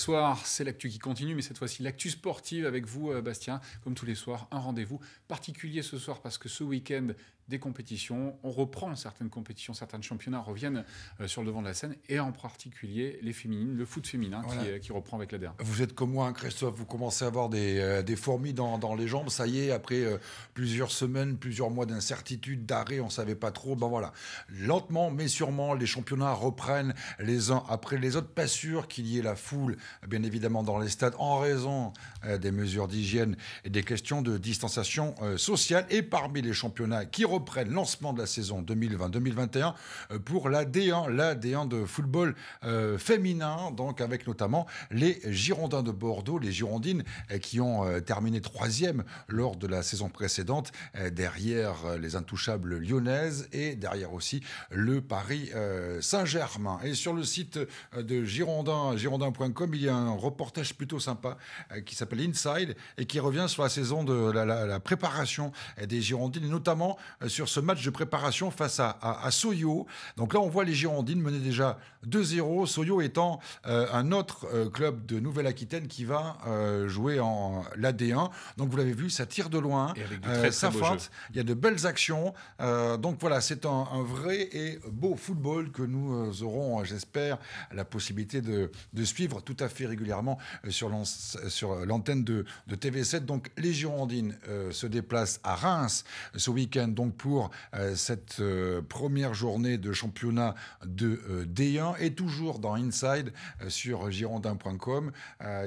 soir, c'est l'actu qui continue, mais cette fois-ci l'actu sportive avec vous, euh, Bastien. Comme tous les soirs, un rendez-vous particulier ce soir parce que ce week-end, des compétitions. On reprend certaines compétitions, certains championnats reviennent euh, sur le devant de la scène, et en particulier les féminines, le foot féminin qui, euh, reprend avec la dernière. – Vous êtes comme moi, hein, Christophe, vous commencez à avoir des, euh, fourmis dans, les jambes. Ça y est, après plusieurs semaines, plusieurs mois d'incertitude, d'arrêt, on ne savait pas trop. Ben voilà, lentement mais sûrement, les championnats reprennent les uns après les autres. Pas sûr qu'il y ait la foule, bien évidemment, dans les stades en raison des mesures d'hygiène et des questions de distanciation sociale. Et parmi les championnats qui reprennent, reprennent. Lancement de la saison 2020-2021 euh, pour la D1, la D1 de football euh, féminin, donc avec notamment les Girondins de Bordeaux, les Girondines euh, qui ont terminé troisième lors de la saison précédente, derrière les intouchables lyonnaises et derrière aussi le Paris Saint-Germain. Et sur le site de Girondins girondins.com il y a un reportage plutôt sympa qui s'appelle Inside et qui revient sur la saison de la, la préparation des Girondines, notamment sur ce match de préparation face à, à, Soyo. Donc là, on voit les Girondines mener déjà 2-0, Soyo étant euh, un autre euh, club de Nouvelle-Aquitaine qui va euh, jouer en l'AD1. Donc vous l'avez vu, ça tire de loin, et ça il y a de belles actions. donc voilà, c'est un, vrai et beau football que nous aurons, j'espère, la possibilité de, suivre tout à fait régulièrement sur l'antenne de, de, TV7. Donc les Girondines se déplacent à Reims ce week-end, donc pour euh, cette euh, première journée de championnat de euh, D1 et toujours dans Inside sur girondin.com.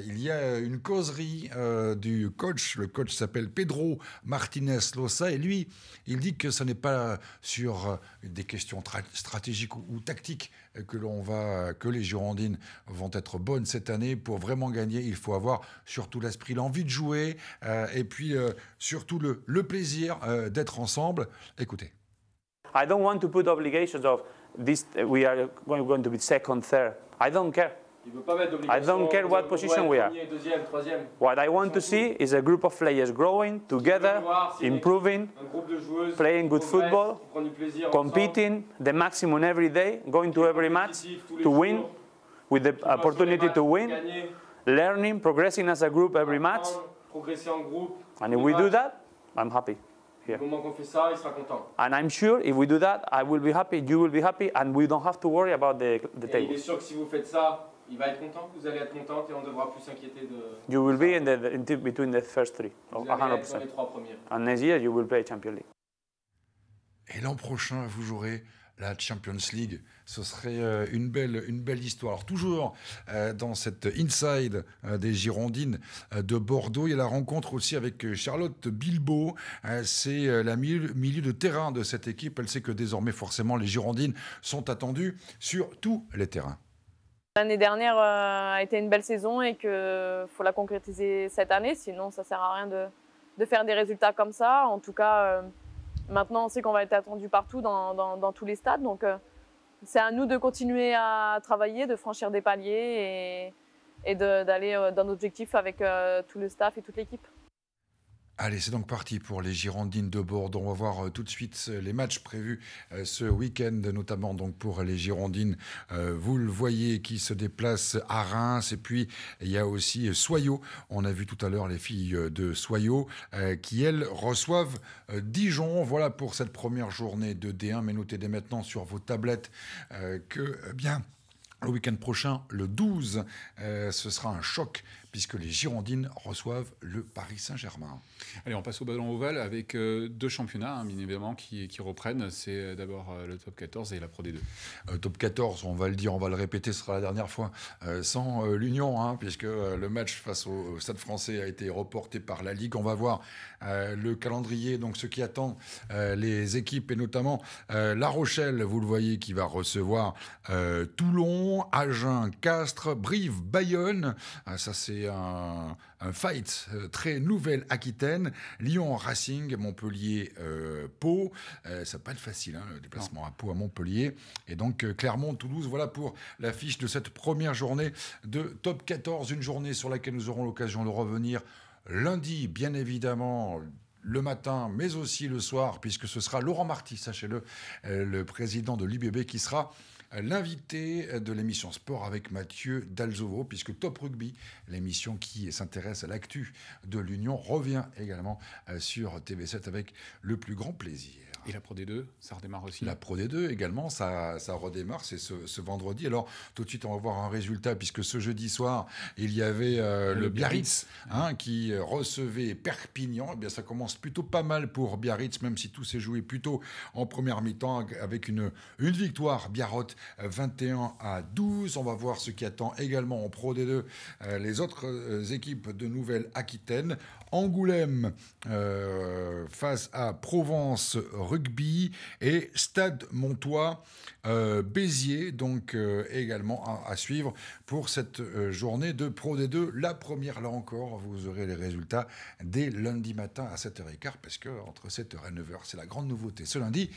il y a une causerie du coach. Le coach s'appelle Pedro Martinez Losa et lui, il dit que ce n'est pas sur des questions stratégiques ou, tactiques que l'on va, que les Girondines vont être bonnes cette année. Pour vraiment gagner, il faut avoir surtout l'esprit, l'envie de jouer euh, et puis euh, surtout le, plaisir euh, d'être ensemble. Écoutez. obligations second, I don't care what position we are. What I want to see is a group of players growing together, improving, playing good football, competing the maximum every day, going to every match to win, with the opportunity to win, learning, progressing as a group every match. And if we do that, I'm happy. Here. And I'm sure if we do that, I will be happy, you will be happy, and we don't have to worry about the, the table. Il va être content, vous allez être content et on ne devra plus s'inquiéter de. You will be in between the first three, 100%. les trois premiers. next play Champions League. Et l'an prochain, vous jouerez la Champions League. Ce serait euh, une belle, une belle histoire. Alors, toujours euh, dans cette inside euh, des Girondines de Bordeaux, il y a la rencontre aussi avec Charlotte Bilbao. C'est la milieu, de terrain de cette équipe. Elle sait que désormais, forcément, les Girondines sont attendues sur tous les terrains. L'année dernière euh, a été une belle saison et qu'il faut la concrétiser cette année, sinon ça ne sert à rien de, faire des résultats comme ça. En tout cas, euh, maintenant on sait qu'on va être attendu partout dans, tous les stades, donc euh, c'est à nous de continuer à travailler, de franchir des paliers et, et d'aller dans l'objectif avec tout le staff et toute l'équipe. Allez, c'est donc parti pour les Girondines de Bordeaux. On va voir euh, tout de suite euh, les matchs prévus euh, ce week-end, notamment donc pour les Girondines. vous le voyez qui se déplacent à Reims. Et puis, il y a aussi Soyot. On a vu tout à l'heure les filles de Soyot qui, elles, reçoivent Dijon. Voilà pour cette première journée de D1. Mais notez dès maintenant sur vos tablettes que, eh bien, le week-end prochain, le 12, ce sera un choc puisque les Girondines reçoivent le Paris Saint-Germain. Allez, on passe au ballon ovale avec euh, deux championnats, hein, bien évidemment, qui, qui reprennent. C'est euh, d'abord euh, le top 14 et la Pro D2. top 14, on va le dire, on va le répéter, ce sera la dernière fois, sans l'Union, hein, puisque le match face au, au, Stade français a été reporté par la Ligue. On va voir le calendrier, donc ce qui attend les équipes, et notamment La Rochelle, vous le voyez, qui va recevoir Toulon, Agen, Castres, Brive, Bayonne. ça, c'est un, fight euh, très Nouvelle-Aquitaine. Lyon, Racing, Montpellier, Pau. Euh, euh, ça va pas être facile, hein, le déplacement à Pau, à Montpellier. Et donc Clermont, Toulouse, voilà pour l'affiche de cette première journée de Top 14. Une journée sur laquelle nous aurons l'occasion de revenir lundi, bien évidemment le matin, mais aussi le soir, puisque ce sera Laurent Marty, sachez-le, le président de l'IBB, qui sera l'invité de l'émission Sport avec Mathieu Dalzovo, puisque Top Rugby, l'émission qui s'intéresse à l'actu de l'Union, revient également euh, sur TV7 avec le plus grand plaisir. Et la Pro D2, ça redémarre aussi La Pro D2 également, ça, redémarre, c'est ce, vendredi. Alors, tout de suite, on va voir un résultat, puisque ce jeudi soir, il y avait euh, le, Biarritz, hein, qui euh, recevait Perpignan. Eh bien, ça commence plutôt pas mal pour Biarritz, même si tout s'est joué plutôt en première mi-temps, avec une, une victoire Biarrot 21 euh, à 12. On va voir ce qui attend également en Pro D2 les autres équipes de Nouvelle-Aquitaine. Angoulême face à Provence rugby et Stade Montois euh, Béziers, donc euh, également à, suivre pour cette euh, journée de Pro D2. La première, là encore, vous aurez les résultats dès lundi matin à 7h15, parce que entre 7h et 9h, c'est la grande nouveauté ce lundi.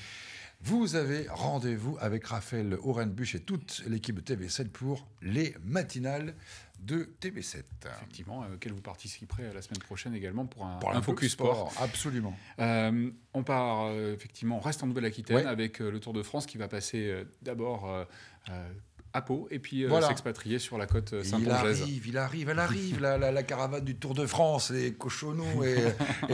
Vous avez rendez-vous avec Raphaël Orenbuch et toute l'équipe de TV7 pour les matinales de TV7. Effectivement, à euh, vous participerez la semaine prochaine également pour un, pour focus sport. Absolument. Euh, on part, euh, effectivement, on reste en Nouvelle-Aquitaine avec le Tour de France qui va passer d'abord à Pau et puis euh, s'expatrier sur la côte saint-pongèse. Euh, il arrive, il arrive, elle arrive, la, la, caravane du Tour de France, les cochonneaux et,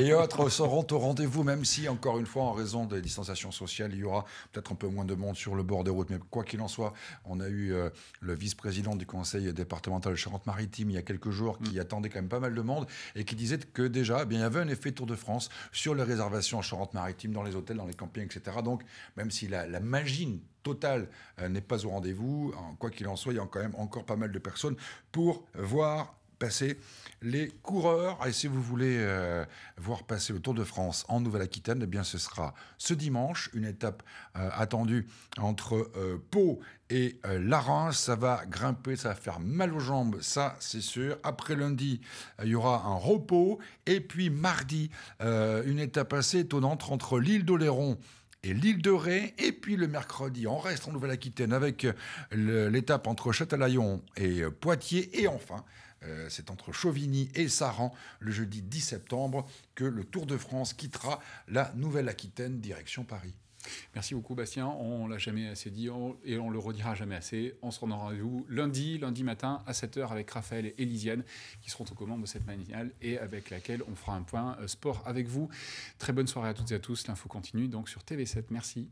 et autres seront au rendez-vous, même si, encore une fois, en raison des distanciations sociales, il y aura peut-être un peu moins de monde sur le bord des routes. Mais quoi qu'il en soit, on a eu euh, le vice-président du conseil départemental de Charente-Maritime il y a quelques jours qui mm. attendait quand même pas mal de monde et qui disait que déjà, eh bien, il y avait un effet Tour de France sur les réservations en Charente-Maritime, dans les hôtels, dans les campings, etc. Donc, même si la, la magie Total euh, n'est pas au rendez-vous. Quoi qu'il en soit, il y a quand même encore pas mal de personnes pour voir passer les coureurs. Et si vous voulez euh, voir passer le Tour de France en Nouvelle-Aquitaine, eh bien ce sera ce dimanche, une étape euh, attendue entre Pau et la Ça va grimper, ça va faire mal aux jambes, ça c'est sûr. Après lundi, il y aura un repos. Et puis mardi, une étape assez étonnante entre l'île d'Oléron et l'île de Ré. Et puis le mercredi, on reste en Nouvelle-Aquitaine avec l'étape entre Châtelaillon et euh, Poitiers. Et enfin, euh, c'est entre Chauvigny et Saran le jeudi 10 septembre que le Tour de France quittera la Nouvelle-Aquitaine direction Paris. Merci beaucoup, Bastien. On l'a jamais assez dit et on le redira jamais assez. On se rendra à vous lundi, lundi matin à 7h avec Raphaël et Lisiane qui seront aux commandes de cette matinale et avec laquelle on fera un point euh, sport avec vous. Très bonne soirée à toutes et à tous. L'info continue donc sur TV7. Merci.